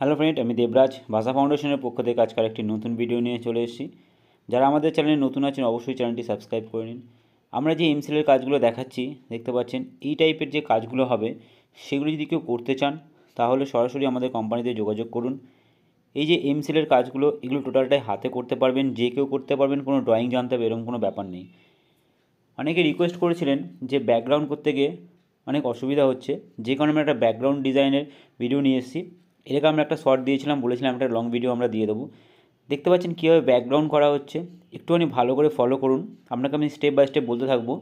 hello friend আমি দেবরাজ ভাষা ফাউন্ডেশনের পক্ষ থেকে আজকাল একটি নতুন ভিডিও নিয়ে চলে এসেছি যারা আমাদের চ্যানেলে নতুন আছেন অবশ্যই চ্যানেলটি সাবস্ক্রাইব করে নিন আমরা যে এমসিলের কাজগুলো দেখাচ্ছি দেখতে পাচ্ছেন এই টাইপের যে কাজগুলো হবে সেগুলো যদি কেউ করতে চান তাহলে সরাসরি আমাদের কোম্পানিতে যোগাযোগ করুন এই যে এমসিলের কাজগুলো এগুলো টোটালটাই হাতে করতে পারবেন যে কেউ করতে পারবেন কোনো ড্রয়িং জানতে হবে এরকম কোনো ব্যাপার নেই অনেকে রিকোয়েস্ট করেছিলেন যে ব্যাকগ্রাউন্ড করতে গিয়ে অনেক অসুবিধা হচ্ছে যে কারণে আমরা একটা ব্যাকগ্রাউন্ড ডিজাইনের ভিডিও নিয়ে এসেছি এর আমরা একটা শর্ট দিয়েছিলাম বলেছিলাম একটা লং ভিডিও আমরা দিয়ে দেবো দেখতে পাচ্ছেন কীভাবে ব্যাকগ্রাউন্ড করা হচ্ছে একটুখানি ভালো করে ফলো করুন আপনাকে আমি স্টেপ বাই স্টেপ বলতে থাকবো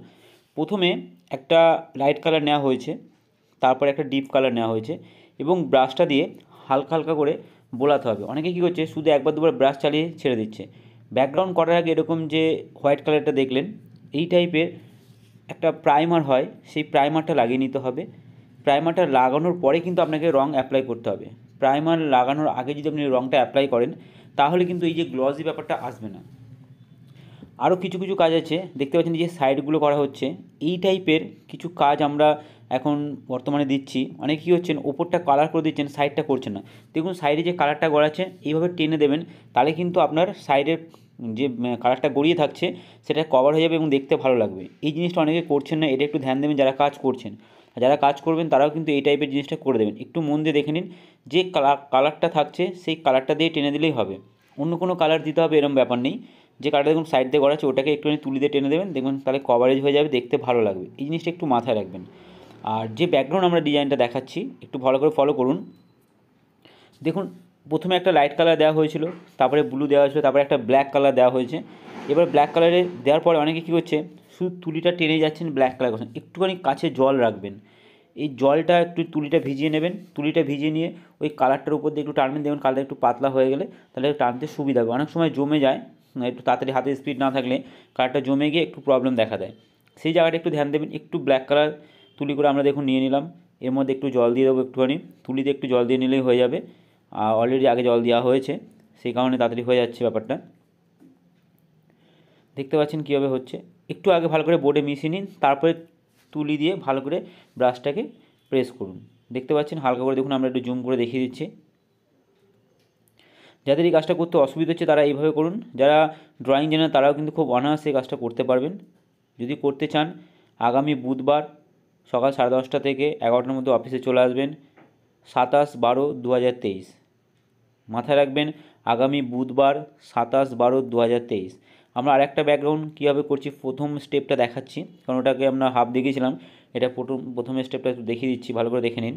প্রথমে একটা লাইট কালার নেওয়া হয়েছে তারপরে একটা ডিপ কালার নেওয়া হয়েছে এবং ব্রাশটা দিয়ে হালকা হালকা করে বোলাতে হবে অনেকে কী করছে শুধু একবার দুবার ব্রাশ চালিয়ে ছেড়ে দিচ্ছে ব্যাকগ্রাউন্ড করার আগে এরকম যে হোয়াইট কালারটা দেখলেন এই টাইপের একটা প্রাইমার হয় সেই প্রাইমারটা লাগিয়ে নিতে হবে প্রাইমারটা লাগানোর পরে কিন্তু আপনাকে রং অ্যাপ্লাই করতে হবে প্রাইমার লাগানোর আগে যদি আপনি রঙটা অ্যাপ্লাই করেন তাহলে কিন্তু এই যে গ্লসি ব্যাপারটা আসবে না আরও কিছু কিছু কাজ আছে দেখতে পাচ্ছেন যে সাইডগুলো করা হচ্ছে এই টাইপের কিছু কাজ আমরা এখন বর্তমানে দিচ্ছি অনেক কী হচ্ছেন ওপরটা কালার করে দিচ্ছেন সাইডটা করছেন না দেখুন সাইডে যে কালারটা গড়াচ্ছে এইভাবে টেনে দেবেন তাহলে কিন্তু আপনার সাইডের যে কালারটা গড়িয়ে থাকছে সেটা কভার হয়ে যাবে এবং দেখতে ভালো লাগবে এই জিনিসটা অনেকে করছেন না এটা একটু ধ্যান দেবেন যারা কাজ করছেন যারা কাজ করবেন তারাও কিন্তু এই টাইপের জিনিসটা করে দেবেন একটু মন দিয়ে দেখে নিন যে কালারটা থাকছে সেই কালারটা দিয়ে টেনে দিলেই হবে অন্য কোনো কালার দিতে হবে এরম ব্যাপার নেই যে কালারটা দেখুন সাইড দিয়ে করা আছে ওটাকে একটুখানি দিয়ে টেনে দেবেন দেখবেন তাহলে কভারেজ হয়ে যাবে দেখতে ভালো লাগবে এই জিনিসটা একটু মাথায় রাখবেন আর যে ব্যাকগ্রাউন্ড আমরা ডিজাইনটা দেখাচ্ছি একটু ভালো করে ফলো করুন দেখুন প্রথমে একটা লাইট কালার দেওয়া হয়েছিল তারপরে ব্লু দেওয়া হয়েছিল তারপরে একটা ব্ল্যাক কালার দেওয়া হয়েছে এবার ব্ল্যাক কালারে দেওয়ার পরে অনেকে কী করছে শুধু তুলিটা টেনে যাচ্ছেন ব্ল্যাক কালার করছেন একটুখানি কাছে জল রাখবেন এই জলটা একটু তুলিটা ভিজিয়ে নেবেন তুলিটা ভিজিয়ে নিয়ে ওই কালারটার উপর দিয়ে একটু টানবেন দেখবেন কালারটা একটু পাতলা হয়ে গেলে তাহলে টানতে সুবিধা হবে অনেক সময় জমে যায় একটু তাড়াতাড়ি হাতে স্পিড না থাকলে কালারটা জমে গিয়ে একটু প্রবলেম দেখা দেয় সেই জায়গাটা একটু ধ্যান দেবেন একটু ব্ল্যাক কালার তুলি করে আমরা দেখুন নিয়ে নিলাম এর মধ্যে একটু জল দিয়ে দেবো একটুখানি তুলিতে একটু জল দিয়ে নিলেই হয়ে যাবে আর অলরেডি আগে জল দেওয়া হয়েছে সেই কারণে তাড়াতাড়ি হয়ে যাচ্ছে ব্যাপারটা দেখতে পাচ্ছেন কীভাবে হচ্ছে একটু আগে ভালো করে বোর্ডে মিশিয়ে নিন তারপরে তুলি দিয়ে ভালো করে ব্রাশটাকে প্রেস করুন দেখতে পাচ্ছেন হালকা করে দেখুন আমরা একটু জুম করে দেখিয়ে দিচ্ছি যাদের এই কাজটা করতে অসুবিধা হচ্ছে তারা এইভাবে করুন যারা ড্রয়িং জানেন তারাও কিন্তু খুব অনায়াসে এই কাজটা করতে পারবেন যদি করতে চান আগামী বুধবার সকাল সাড়ে দশটা থেকে এগারোটার মধ্যে অফিসে চলে আসবেন সাতাশ বারো দু হাজার তেইশ মাথায় রাখবেন আগামী বুধবার সাতাশ বারো দু হাজার তেইশ আমরা আরেকটা ব্যাকগ্রাউন্ড কীভাবে করছি প্রথম স্টেপটা দেখাচ্ছি কারণ ওটাকে আমরা হাফ দেখিয়েছিলাম এটা প্রথম প্রথমে স্টেপটা একটু দেখিয়ে দিচ্ছি ভালো করে দেখে নিন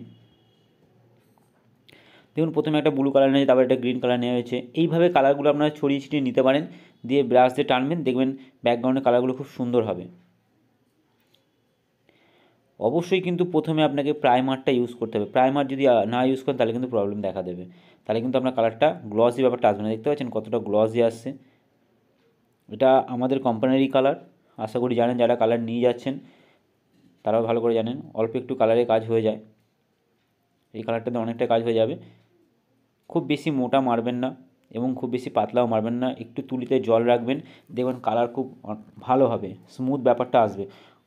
দেখুন প্রথমে একটা ব্লু কালার নিয়েছে তারপর একটা গ্রিন কালার নেওয়া হয়েছে এইভাবে কালারগুলো আপনারা ছড়িয়ে ছিটিয়ে নিতে পারেন দিয়ে ব্রাশ দিয়ে টানবেন দেখবেন ব্যাকগ্রাউন্ডের কালারগুলো খুব সুন্দর হবে অবশ্যই কিন্তু প্রথমে আপনাকে প্রাইমারটা ইউজ করতে হবে প্রাইমার যদি না ইউজ করেন তাহলে কিন্তু প্রবলেম দেখা দেবে তাহলে কিন্তু আপনার কালারটা গ্লসি ব্যাপারটা আসবে না দেখতে পাচ্ছেন কতটা গ্লসি আসছে এটা আমাদের কোম্পানিরই কালার আশা করি জানেন যারা কালার নিয়ে যাচ্ছেন তারাও ভালো করে জানেন অল্প একটু কালারে কাজ হয়ে যায় এই কালারটাতে অনেকটা কাজ হয়ে যাবে খুব বেশি মোটা মারবেন না এবং খুব বেশি পাতলাও মারবেন না একটু তুলিতে জল রাখবেন দেখবেন কালার খুব ভালো হবে স্মুথ ব্যাপারটা আসবে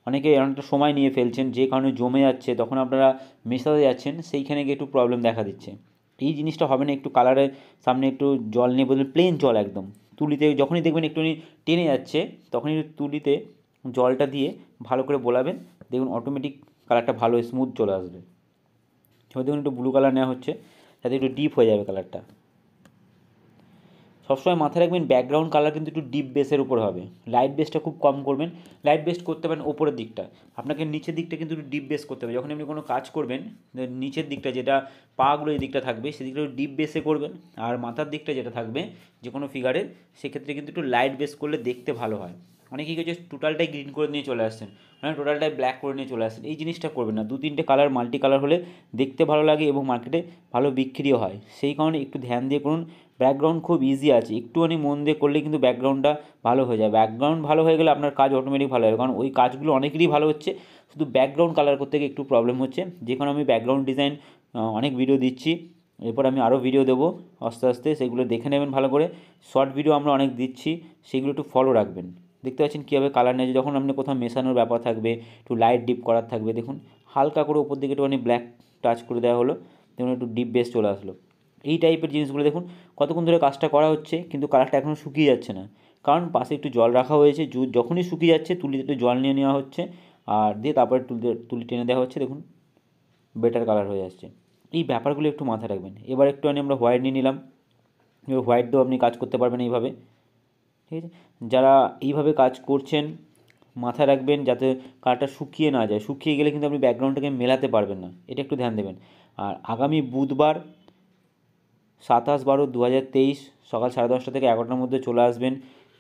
অনেকে অনেকটা সময় নিয়ে ফেলছেন যে কারণে জমে যাচ্ছে তখন আপনারা মেশাতে যাচ্ছেন সেইখানে গিয়ে একটু প্রবলেম দেখা দিচ্ছে এই জিনিসটা হবে না একটু কালারের সামনে একটু জল নিয়ে বলবেন প্লেন জল একদম তুলিতে যখনই দেখবেন একটুখানি টেনে যাচ্ছে তখনই তুলিতে জলটা দিয়ে ভালো করে বোলাবেন দেখুন অটোমেটিক কালারটা ভালো স্মুথ চলে আসবে এবার দেখুন একটু ব্লু কালার নেওয়া হচ্ছে যাতে একটু ডিপ হয়ে যাবে কালারটা সবসময় মাথায় রাখবেন ব্যাকগ্রাউন্ড কালার কিন্তু একটু ডিপ বেসের উপর হবে লাইট বেসটা খুব কম করবেন লাইট বেস করতে পারেন ওপরের দিকটা আপনাকে নিচের দিকটা কিন্তু একটু ডিপ বেস করতে হবে যখন আপনি কোনো কাজ করবেন নিচের দিকটা যেটা পাগুলো এই দিকটা থাকবে সেদিকটা একটু ডিপ বেসে করবেন আর মাথার দিকটা যেটা থাকবে যে কোনো ফিগারের সেক্ষেত্রে কিন্তু একটু লাইট বেস করলে দেখতে ভালো হয় মানে কী করছে টোটালটাই গ্রিন করে নিয়ে চলে আসছেন মানে টোটালটাই ব্ল্যাক করে নিয়ে চলে আসছেন এই জিনিসটা করবেন না দু তিনটে কালার মাল্টি কালার হলে দেখতে ভালো লাগে এবং মার্কেটে ভালো বিক্রিও হয় সেই কারণে একটু ধ্যান দিয়ে করুন ব্যাকগ্রাউন্ড খুব ইজি আছে একটুখানি মন দিয়ে করলে কিন্তু ব্যাকগ্রাউন্ডটা ভালো হয়ে যায় ব্যাকগ্রাউন্ড ভালো হয়ে গেলে আপনার কাজ অটোমেটিক ভালো হবে কারণ ওই কাজগুলো অনেকেরই ভালো হচ্ছে শুধু ব্যাকগ্রাউন্ড কালার করতে গিয়ে একটু প্রবলেম হচ্ছে যে কারণে আমি ব্যাকগ্রাউন্ড ডিজাইন অনেক ভিডিও দিচ্ছি এরপর আমি আরও ভিডিও দেবো আস্তে আস্তে সেগুলো দেখে নেবেন ভালো করে শর্ট ভিডিও আমরা অনেক দিচ্ছি সেগুলো একটু ফলো রাখবেন দেখতে পাচ্ছেন কীভাবে কালার নিয়েছে যখন আপনি কোথাও মেশানোর ব্যাপার থাকবে একটু লাইট ডিপ করার থাকবে দেখুন হালকা করে উপর দিকে একটুখানি ব্ল্যাক টাচ করে দেওয়া হলো যেমন একটু ডিপ বেস চলে আসলো এই টাইপের জিনিসগুলো দেখুন কতক্ষণ ধরে কাজটা করা হচ্ছে কিন্তু কালারটা এখনও শুকিয়ে যাচ্ছে না কারণ পাশে একটু জল রাখা হয়েছে যখনই শুকিয়ে যাচ্ছে তুলিতে একটু জল নিয়ে নেওয়া হচ্ছে আর দিয়ে তারপরে তুলতে তুলি টেনে দেওয়া হচ্ছে দেখুন বেটার কালার হয়ে যাচ্ছে এই ব্যাপারগুলো একটু মাথায় রাখবেন এবার একটু আমরা হোয়াইট নিয়ে নিলাম এবার হোয়াইট দিয়েও আপনি কাজ করতে পারবেন এইভাবে ঠিক আছে যারা এইভাবে কাজ করছেন মাথায় রাখবেন যাতে কাঠটা শুকিয়ে না যায় শুকিয়ে গেলে কিন্তু আপনি ব্যাকগ্রাউন্ডটাকে মেলাতে পারবেন না এটা একটু ধ্যান দেবেন আর আগামী বুধবার সাতাশ বারো দু হাজার তেইশ সকাল সাড়ে দশটা থেকে এগারোটার মধ্যে চলে আসবেন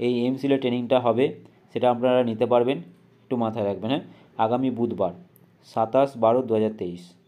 এই এমসিলের ট্রেনিংটা e হবে সেটা আপনারা নিতে পারবেন একটু মাথায় রাখবেন হ্যাঁ আগামী বুধবার সাতাশ বারো দু হাজার তেইশ